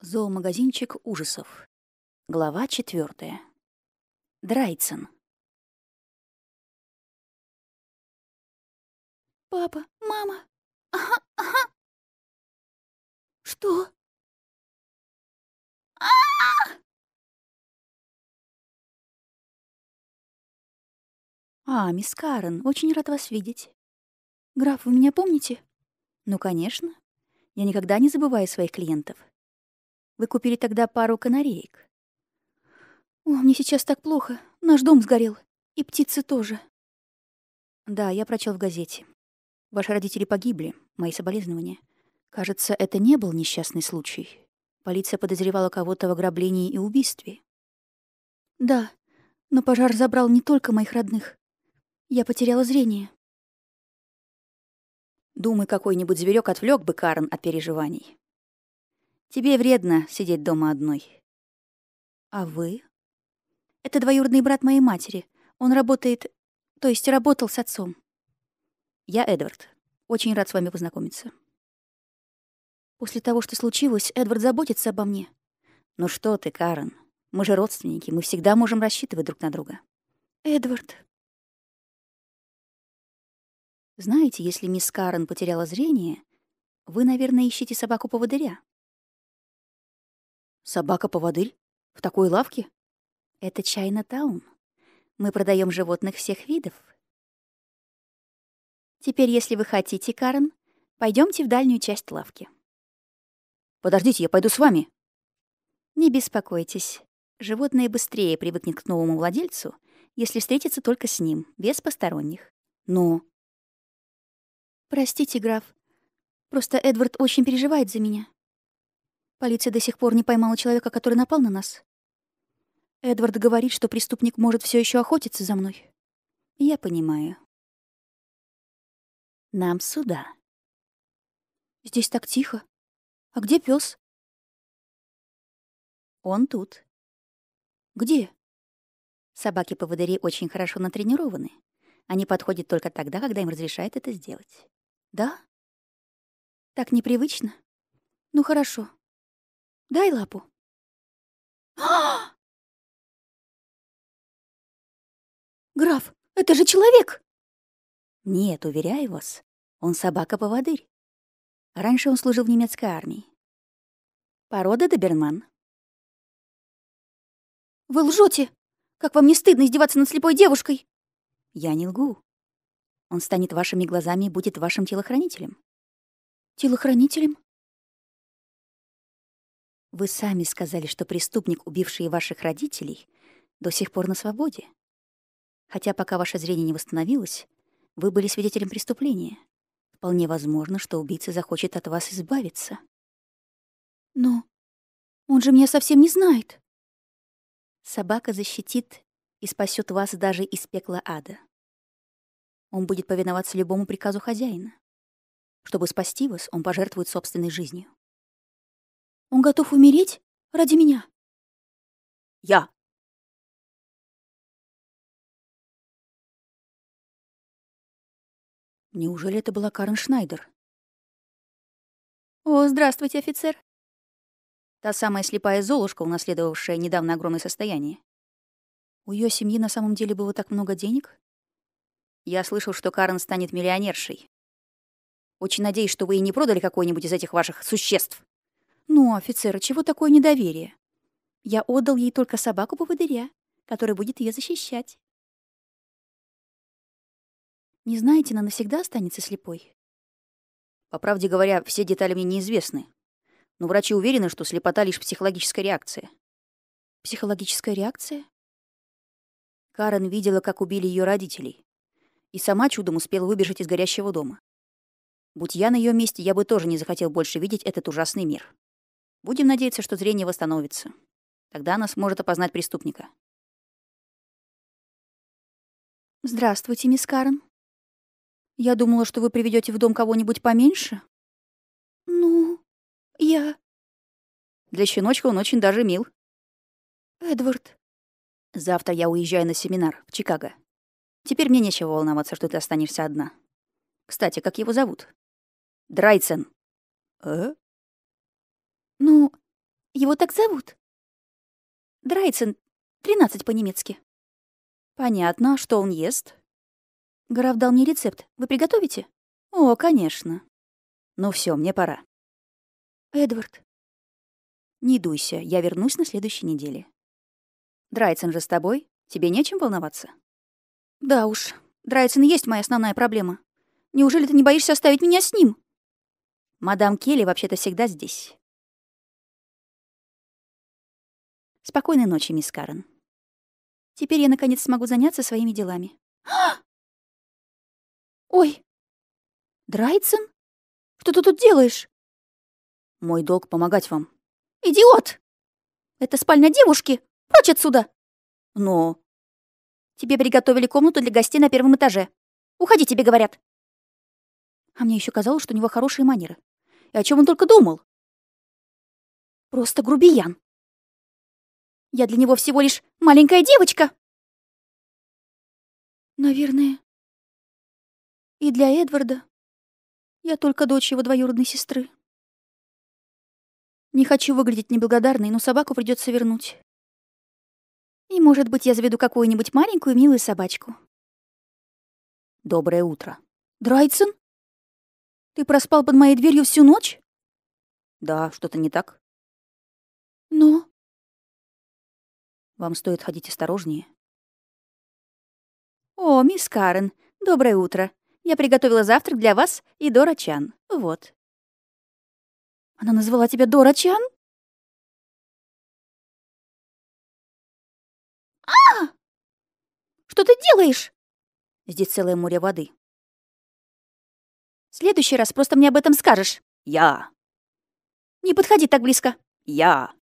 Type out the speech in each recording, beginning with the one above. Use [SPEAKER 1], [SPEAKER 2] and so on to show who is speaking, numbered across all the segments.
[SPEAKER 1] Зоомагазинчик ужасов. Глава четвертая. Драйцен. Папа, мама. Ага, ага. Что? А -а -а!
[SPEAKER 2] а, мисс Карен, очень рад вас видеть. Граф, вы меня помните? Ну, конечно. Я никогда не забываю своих клиентов. Вы купили тогда пару канареек. О, мне сейчас так плохо. Наш дом сгорел. И птицы тоже. Да, я прочел в газете. Ваши родители погибли. Мои соболезнования. Кажется, это не был несчастный случай. Полиция подозревала кого-то в ограблении и убийстве. Да, но пожар забрал не только моих родных. Я потеряла зрение. Думаю, какой-нибудь зверек отвлек бы Карн от переживаний. Тебе вредно сидеть дома одной. А вы? Это двоюродный брат моей матери. Он работает... То есть работал с отцом. Я Эдвард. Очень рад с вами познакомиться. После того, что случилось, Эдвард заботится обо мне. Ну что ты, Карен? Мы же родственники, мы всегда можем рассчитывать друг на друга. Эдвард. Знаете, если мисс Карен потеряла зрение, вы, наверное, ищете собаку-поводыря. Собака-поводырь? В такой лавке? Это Чайна-таун. Мы продаем животных всех видов. Теперь, если вы хотите, Карен, пойдемте в дальнюю часть лавки. Подождите, я пойду с вами. Не беспокойтесь. Животное быстрее привыкнет к новому владельцу, если встретится только с ним, без посторонних. Но... Простите, граф. Просто Эдвард очень переживает за меня. Полиция до сих пор не поймала человека, который напал на нас. Эдвард говорит, что преступник может все еще охотиться за мной. Я понимаю. Нам сюда. Здесь так тихо. А где пес? Он тут. Где? собаки по водоре очень хорошо натренированы. Они подходят только тогда, когда им разрешают это сделать. Да? Так непривычно. Ну хорошо,
[SPEAKER 1] Дай лапу. Граф, это же человек! Нет, уверяю вас, он собака-поводырь. Раньше он служил в немецкой армии.
[SPEAKER 2] Порода доберман. Вы лжете! Как вам не стыдно издеваться над слепой девушкой? Я не лгу. Он станет вашими глазами и будет вашим телохранителем. Телохранителем? Вы сами сказали, что преступник, убивший ваших родителей, до сих пор на свободе. Хотя пока ваше зрение не восстановилось, вы были свидетелем преступления. Вполне возможно, что убийца захочет от вас избавиться. Но он же меня совсем не знает. Собака защитит и спасет вас даже из пекла ада. Он будет повиноваться любому приказу хозяина. Чтобы спасти вас, он пожертвует собственной жизнью.
[SPEAKER 1] Он готов умереть ради меня. Я. Неужели
[SPEAKER 2] это была Карен Шнайдер? О, здравствуйте, офицер. Та самая слепая золушка, унаследовавшая недавно огромное состояние. У ее семьи на самом деле было так много денег? Я слышал, что Карен станет миллионершей. Очень надеюсь, что вы и не продали какое-нибудь из этих ваших существ. «Ну, офицеры, чего такое недоверие? Я отдал ей только собаку-поводыря, которая будет ее защищать». «Не знаете, она навсегда останется слепой?» «По правде говоря, все детали мне неизвестны. Но врачи уверены, что слепота — лишь психологическая реакция». «Психологическая реакция?» Карен видела, как убили ее родителей. И сама чудом успела выбежать из горящего дома. Будь я на ее месте, я бы тоже не захотел больше видеть этот ужасный мир. Будем надеяться, что зрение восстановится. Тогда она сможет опознать преступника. «Здравствуйте, мисс Карен. Я думала, что вы приведете в дом кого-нибудь поменьше». «Ну, я...» «Для щеночка он очень даже мил». «Эдвард...» «Завтра я уезжаю на семинар в Чикаго. Теперь мне нечего волноваться, что ты останешься одна. Кстати, как его зовут?» «Драйцен». «Э?» Его так зовут?» «Драйцен, 13 по-немецки». «Понятно, а что он ест?» «Граф дал мне рецепт. Вы приготовите?» «О, конечно». «Ну все, мне пора». «Эдвард». «Не дуйся, я вернусь на следующей неделе». «Драйцен же с тобой? Тебе нечем волноваться?» «Да уж, Драйцен есть моя основная проблема. Неужели ты не боишься оставить меня с ним?» «Мадам Келли вообще-то всегда здесь». Спокойной ночи, мисс Карен. Теперь я, наконец, смогу заняться своими делами. Ой! Драйцен? Что ты тут делаешь? Мой долг — помогать вам. Идиот! Это спальня девушки! Прочь отсюда! Но... Тебе приготовили комнату для гостей на первом этаже. Уходи, тебе говорят. А мне еще казалось, что у него хорошие манеры. И о чем он только думал?
[SPEAKER 1] Просто грубиян. Я для него всего лишь маленькая девочка. Наверное. И для Эдварда я только дочь его двоюродной сестры. Не хочу
[SPEAKER 2] выглядеть неблагодарной, но собаку придется вернуть. И, может быть, я заведу какую-нибудь маленькую милую собачку. Доброе утро. Драйсон. Ты проспал под моей дверью всю ночь? Да, что-то не так.
[SPEAKER 1] Но вам стоит ходить осторожнее».
[SPEAKER 2] «О, мисс Карен, доброе утро. Я приготовила завтрак для вас и Дора Чан. Вот». «Она назвала тебя Дора Чан?» а, Что ты делаешь?» Здесь целое море воды. «В следующий раз просто мне об этом скажешь». «Я». «Не подходи так близко». «Я».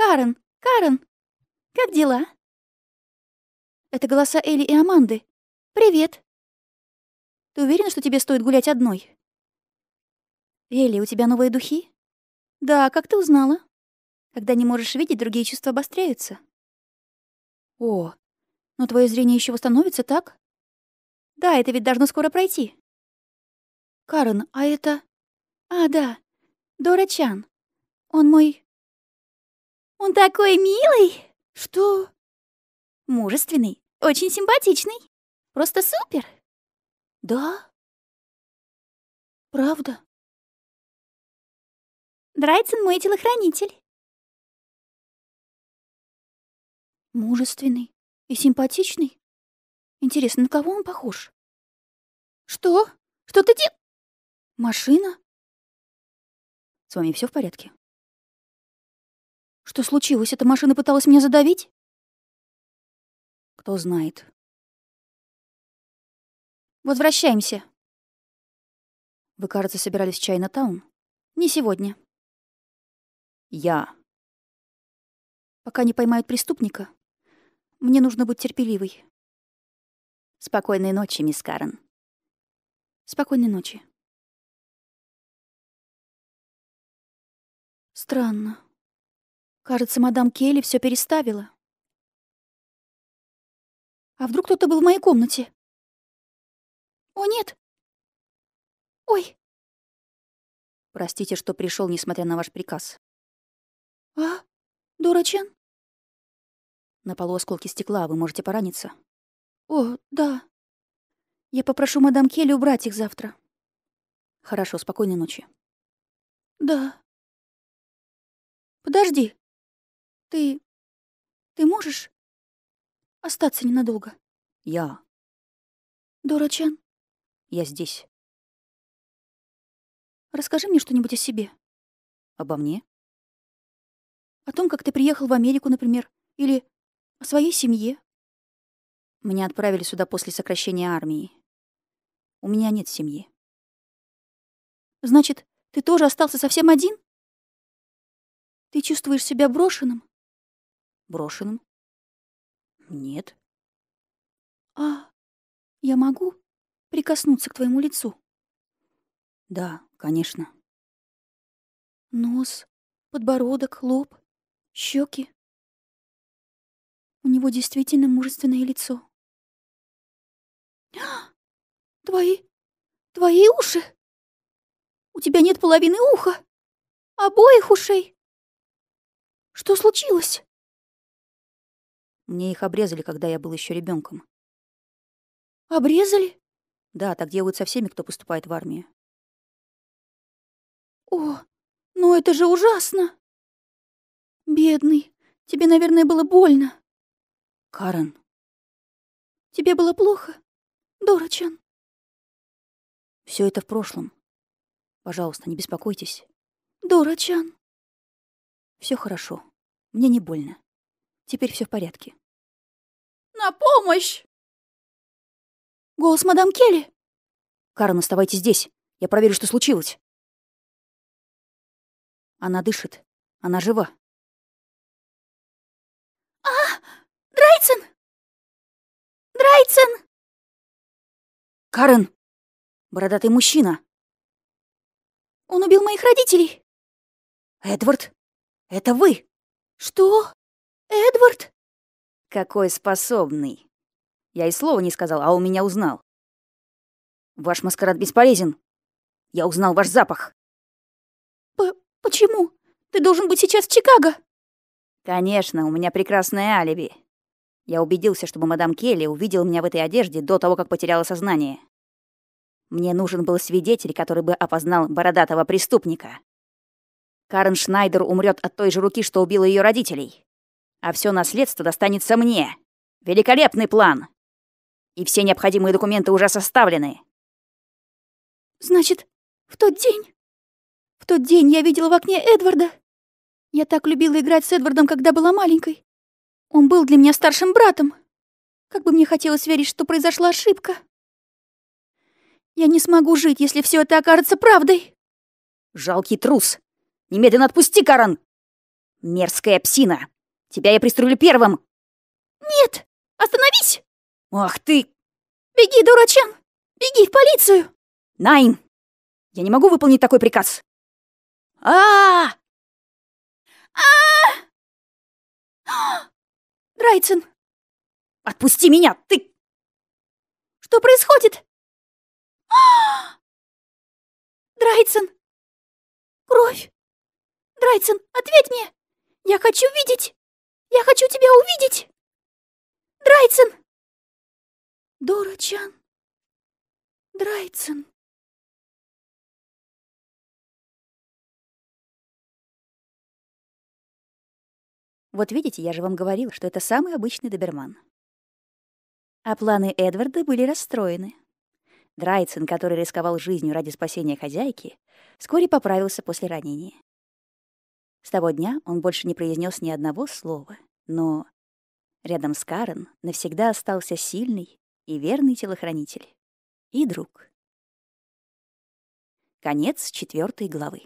[SPEAKER 2] «Карен! Карен! Как дела?» Это голоса Элли и Аманды. «Привет!» «Ты уверена, что тебе стоит гулять одной?» «Элли, у тебя новые духи?» «Да, как ты узнала?» «Когда не можешь видеть, другие чувства обостряются». «О, но твое зрение еще восстановится, так?» «Да, это ведь должно скоро пройти». «Карен, а это...» «А, да, Дора Чан. Он мой... Он такой милый! Что?
[SPEAKER 1] Мужественный, очень симпатичный. Просто супер! Да? Правда? Драйцен мой телохранитель. Мужественный и симпатичный. Интересно, на кого он похож? Что? Что ты дел... Машина? С вами все в порядке? Что случилось? Эта машина пыталась меня задавить? Кто знает. Возвращаемся. Вы, кажется, собирались в Чайна-таун? Не сегодня. Я. Пока не поймают преступника, мне нужно быть терпеливой. Спокойной ночи, мисс Карен. Спокойной ночи. Странно. Кажется, мадам Келли все переставила. А вдруг кто-то был в моей комнате? О, нет! Ой! Простите, что пришел, несмотря
[SPEAKER 2] на ваш приказ.
[SPEAKER 1] А? Дурачен?
[SPEAKER 2] На полу осколки стекла, вы можете пораниться. О, да. Я попрошу мадам Келли убрать их завтра. Хорошо, спокойной ночи. Да.
[SPEAKER 1] Подожди. Ты... ты можешь остаться ненадолго? Я... Дорочан? Я здесь. Расскажи мне что-нибудь о себе.
[SPEAKER 2] Обо мне? О том, как ты приехал в Америку, например. Или о своей семье. Меня отправили сюда после сокращения армии. У меня нет семьи. Значит, ты тоже остался совсем один?
[SPEAKER 1] Ты чувствуешь себя брошенным? Брошенным? Нет. А я могу прикоснуться к твоему лицу? Да, конечно. Нос, подбородок, лоб, щеки. У него действительно мужественное лицо. Твои... твои уши? У тебя нет половины уха? Обоих ушей? Что случилось?
[SPEAKER 2] Мне их обрезали, когда я был еще ребенком. «Обрезали?» «Да, так делают со всеми, кто поступает в армию». «О, но ну
[SPEAKER 1] это же ужасно!» «Бедный, тебе, наверное, было больно». «Карен». «Тебе было плохо, Дорочан?»
[SPEAKER 2] Все это в прошлом. Пожалуйста, не беспокойтесь. Дорочан. Все хорошо. Мне не больно. Теперь все в порядке.
[SPEAKER 1] На помощь!» «Голос мадам Келли!» «Карен, оставайтесь здесь. Я проверю, что случилось». Она дышит. Она жива. «А! Драйцен! Драйцен!» «Карен! Бородатый мужчина!» «Он убил моих родителей!»
[SPEAKER 2] «Эдвард! Это вы!» «Что? Эдвард?» Какой способный. Я и слова не сказал, а он меня узнал. Ваш маскарад бесполезен. Я узнал ваш запах. П почему? Ты должен быть сейчас в Чикаго. Конечно, у меня прекрасное алиби. Я убедился, чтобы мадам Келли увидела меня в этой одежде до того, как потеряла сознание. Мне нужен был свидетель, который бы опознал бородатого преступника. Карен Шнайдер умрет от той же руки, что убила ее родителей а все наследство достанется мне. Великолепный план. И все необходимые документы уже составлены. Значит, в тот день... В тот день я видела в окне Эдварда. Я так любила играть с Эдвардом, когда была маленькой. Он был для меня старшим братом. Как бы мне хотелось верить, что произошла ошибка. Я не смогу жить, если все это окажется правдой. Жалкий трус. Немедленно отпусти, Каран. Мерзкая псина! Тебя я пристрелю первым!» «Нет! Остановись!» «Ах ты!» «Беги, дурачан! Беги в полицию!» «Найн! Я не могу выполнить такой приказ!» а
[SPEAKER 1] а Драйцен! Отпусти меня, ты! Что происходит? Драйцен! Кровь! Драйцен, ответь мне! Я хочу видеть! Я хочу тебя увидеть! драйцен Дорочан, Драйцен!»
[SPEAKER 2] Вот видите, я же вам говорил, что это самый обычный доберман. А планы Эдварда были расстроены. Драйцен, который рисковал жизнью ради спасения хозяйки, вскоре поправился после ранения. С того дня он больше не произнес ни одного слова, но рядом с Карен навсегда остался сильный и верный телохранитель и друг. Конец четвертой главы.